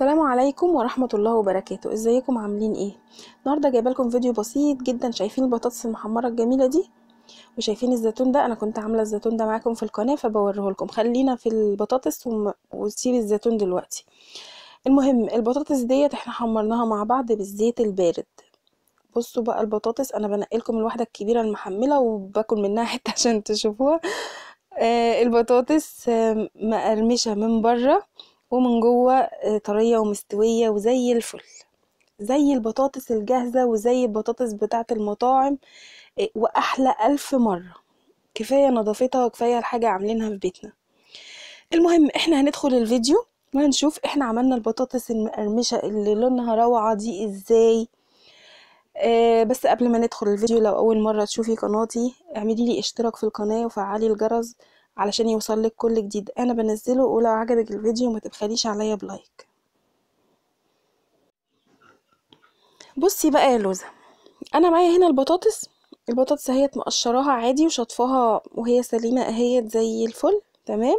السلام عليكم ورحمة الله وبركاته ازيكم عاملين ايه النهاردة جايبه لكم فيديو بسيط جدا شايفين البطاطس المحمرة الجميلة دي وشايفين الزيتون ده انا كنت عاملة الزيتون ده معاكم في القناة فبوريه لكم خلينا في البطاطس وم... وسيب الزيتون دلوقتي المهم البطاطس ديت احنا حمرناها مع بعض بالزيت البارد بصوا بقى البطاطس انا بنقلكم الواحدة الكبيرة المحملة وباكل منها حتة عشان تشوفوها آه البطاطس آه مقرمشة من بره ومن جوه آه، طرية ومستوية وزي الفل زي البطاطس الجاهزة وزي البطاطس بتاعة المطاعم آه، وأحلى ألف مرة كفاية نظافتها وكفاية الحاجة عاملينها في بيتنا المهم احنا هندخل الفيديو وهنشوف احنا عملنا البطاطس المقرمشة اللي لونها روعة دي ازاي آه بس قبل ما ندخل الفيديو لو اول مرة تشوفي قناتي اعملي لي اشتراك في القناة وفعلي الجرس علشان يوصلك كل جديد انا بنزله ولو عجبك الفيديو ما تبخليش عليا بلايك بصي بقى يا لوزه انا معايا هنا البطاطس البطاطس اهيت مقشراها عادي وشطفاها وهي سليمه اهيت زي الفل تمام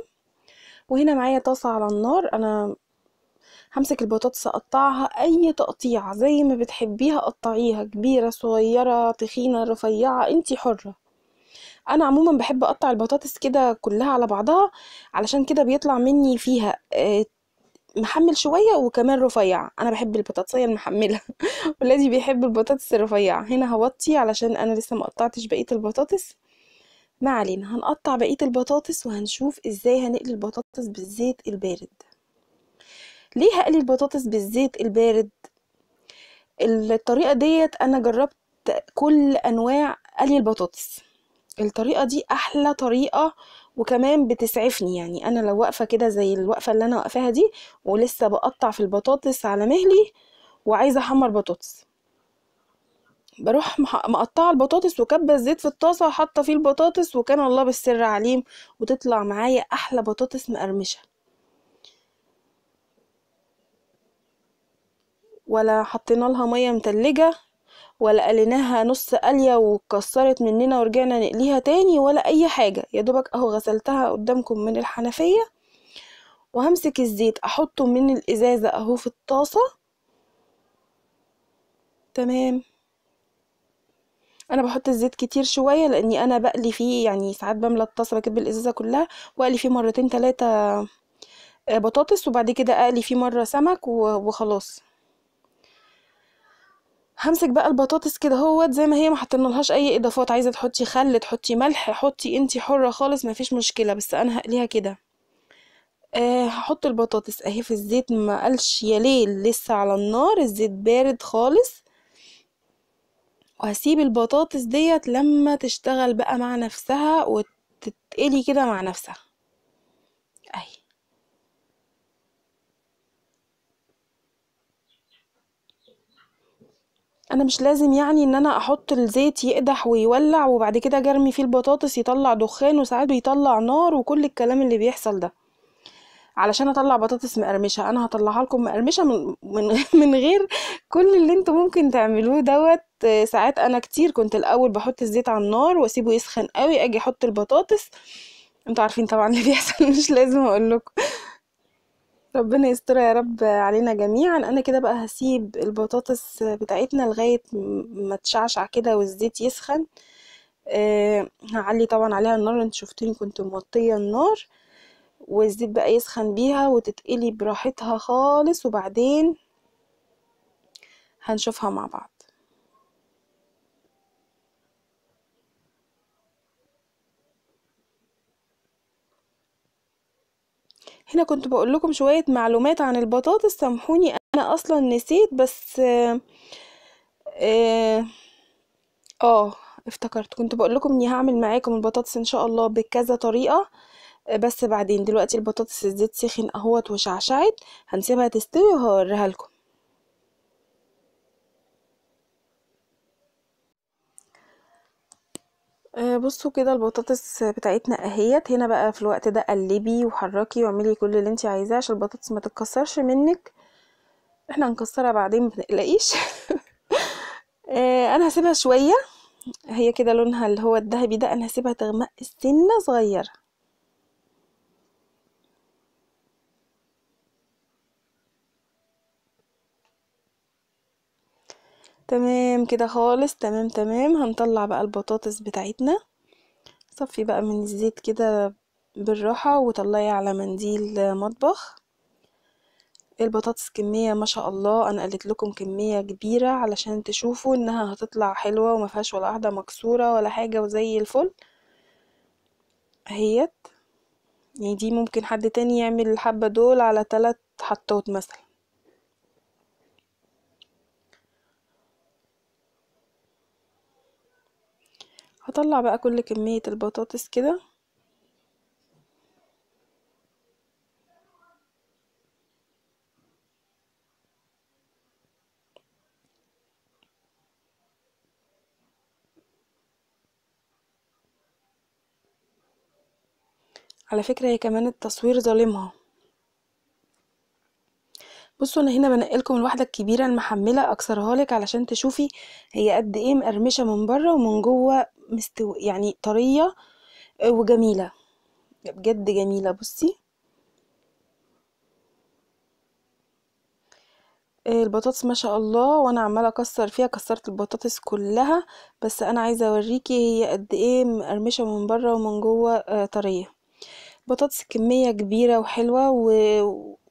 وهنا معايا طاسه على النار انا همسك البطاطس اقطعها اي تقطيع زي ما بتحبيها قطعيها كبيره صغيره تخينه رفيعه انتي حره انا عموما بحب اقطع البطاطس كده كلها على بعضها علشان كده بيطلع مني فيها آه، محمل شوية وكمان رفيع انا بحب البطاطسية المحملة والذي بيحب البطاطس الرفيعة هنا هوطي علشان انا لسه مقطعتش بقية البطاطس ما علينا هنقطع بقية البطاطس وهنشوف ازاي هنقلي البطاطس بالزيت البارد ليه هقلي البطاطس بالزيت البارد الطريقة ديت انا جربت كل انواع قلي البطاطس الطريقة دي أحلى طريقة وكمان بتسعفني يعني أنا لو واقفة كده زي الوقفة اللي أنا واقفاها دي ولسه بقطع في البطاطس على مهلي وعايزة أحمر بطاطس بروح مقطعة البطاطس وكبة الزيت في الطاسة وحط فيه البطاطس وكان الله بالسر عليم وتطلع معايا أحلى بطاطس مقرمشة ولا حطينا لها مية متلجة ولا قليناها نص قلية واتكسرت مننا ورجعنا نقليها تاني ولا أي حاجة يا دوبك أهو غسلتها قدامكم من الحنفية وهمسك الزيت أحطه من الإزازة أهو في الطاسة تمام انا بحط الزيت كتير شويه لاني انا بقلي فيه يعني ساعات بملى الطاسه بكب الازازه كلها واقلي فيه مرتين ثلاثه آه، بطاطس وبعد كده اقلي فيه مره سمك وخلاص همسك بقى البطاطس كده هوت زي ما هي ما لهاش اي اضافات عايزه تحطي خل تحطي ملح حطي انتي حره خالص مفيش مشكله بس انا هقليها كده أه هحط البطاطس اهي في الزيت ما قالش يا ليل لسه على النار الزيت بارد خالص وهسيب البطاطس ديت لما تشتغل بقى مع نفسها وتتقلي كده مع نفسها اهي انا مش لازم يعني ان انا احط الزيت يقدح ويولع وبعد كده اجي ارمي فيه البطاطس يطلع دخان وساعات بيطلع نار وكل الكلام اللي بيحصل ده علشان اطلع بطاطس مقرمشه انا هطلعها لكم مقرمشه من من من غير كل اللي انتم ممكن تعملوه دوت ساعات انا كتير كنت الاول بحط الزيت على النار واسيبه يسخن قوي اجي احط البطاطس انتوا عارفين طبعا اللي بيحصل مش لازم اقول لكم ربنا يستر يا رب علينا جميعا انا كده بقى هسيب البطاطس بتاعتنا لغايه ما تشعشع كده والزيت يسخن أه هعلي طبعا عليها النار انت شفتوني كنت موطيه النار والزيت بقى يسخن بيها وتتقلي براحتها خالص وبعدين هنشوفها مع بعض هنا كنت بقول لكم شوية معلومات عن البطاطس سامحوني انا اصلا نسيت بس اه, اه, اه افتكرت كنت بقول لكم اني هعمل معاكم البطاطس ان شاء الله بكذا طريقة بس بعدين دلوقتي البطاطس الزيت سخن اهوت وشعشعت هنسيبها تستوي وهوريها لكم آه، بُصّوا كده البطاطس بتاعتنا اهيت هنا بقى في الوقت ده قلّبي وحرّكي واعملي كل اللي أنتِ عايزاه عشان البطاطس ما تتكسّرش منِّك، إحنا هنكسّرها بعدين ما تقلقيش آه، أنا هسيبها شوية هي كده لونها اللي هو الدهبي ده أنا هسيبها تغمق سِنّة صغيّرة. تمام كده خالص تمام تمام هنطلع بقى البطاطس بتاعتنا صفي بقى من الزيت كده بالراحة وطلعي على منديل مطبخ البطاطس كمية ما شاء الله انا قلت لكم كمية كبيرة علشان تشوفوا انها هتطلع حلوة وما فيهاش ولا واحدة مكسورة ولا حاجة وزي الفل اهيت يعني دي ممكن حد تاني يعمل الحبة دول على تلات حطات مثلا هطلع بقى كل كمية البطاطس كده على فكرة هي كمان التصوير ظالمها بصوا انا هنا بنقلكم الواحده الكبيره المحمله اكسرها لك علشان تشوفي هي قد ايه مقرمشه من بره ومن جوه مستو يعني طريه آه، وجميله بجد جميله بصي آه، البطاطس ما شاء الله وانا عماله اكسر فيها كسرت البطاطس كلها بس انا عايزه اوريكي هي قد ايه مقرمشه من بره ومن جوه آه، طريه بطاطس كميه كبيره وحلوه و...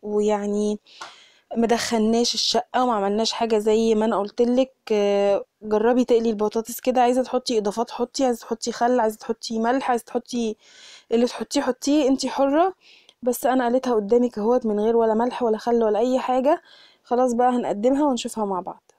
ويعني آه ما دخلناش الشقه وما عملناش حاجه زي ما انا قلت لك آه، جربي تقلي البطاطس كده عايزه تحطي اضافات حطي عايزه تحطي خل عايزه تحطي ملح عايزه تحطي اللي تحطيه حطيه انت حره بس انا قليتها قدامك اهوت من غير ولا ملح ولا خل ولا اي حاجه خلاص بقى هنقدمها ونشوفها مع بعض